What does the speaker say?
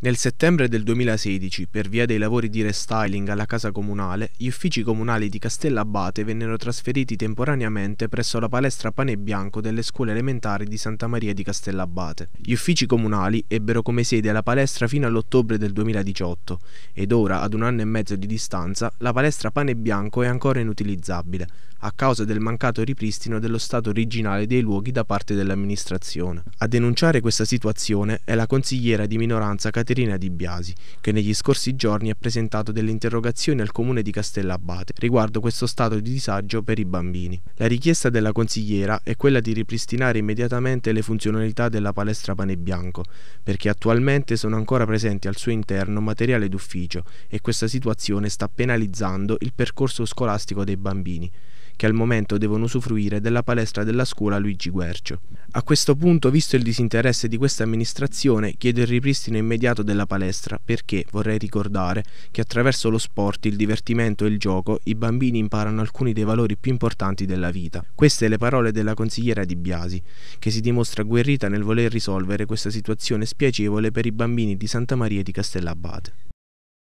Nel settembre del 2016, per via dei lavori di restyling alla casa comunale, gli uffici comunali di Castellabate vennero trasferiti temporaneamente presso la palestra Pane Bianco delle scuole elementari di Santa Maria di Castellabate. Gli uffici comunali ebbero come sede la palestra fino all'ottobre del 2018 ed ora, ad un anno e mezzo di distanza, la palestra Pane Bianco è ancora inutilizzabile a causa del mancato ripristino dello stato originale dei luoghi da parte dell'amministrazione. A denunciare questa situazione è la consigliera di minoranza Caterina Caterina Di Biasi, che negli scorsi giorni ha presentato delle interrogazioni al comune di Castellabate riguardo questo stato di disagio per i bambini. La richiesta della consigliera è quella di ripristinare immediatamente le funzionalità della palestra Pane Bianco, perché attualmente sono ancora presenti al suo interno materiale d'ufficio e questa situazione sta penalizzando il percorso scolastico dei bambini che al momento devono usufruire della palestra della scuola Luigi Guercio. A questo punto, visto il disinteresse di questa amministrazione, chiedo il ripristino immediato della palestra perché vorrei ricordare che attraverso lo sport, il divertimento e il gioco i bambini imparano alcuni dei valori più importanti della vita. Queste le parole della consigliera Di Biasi, che si dimostra agguerrita nel voler risolvere questa situazione spiacevole per i bambini di Santa Maria di Castellabate.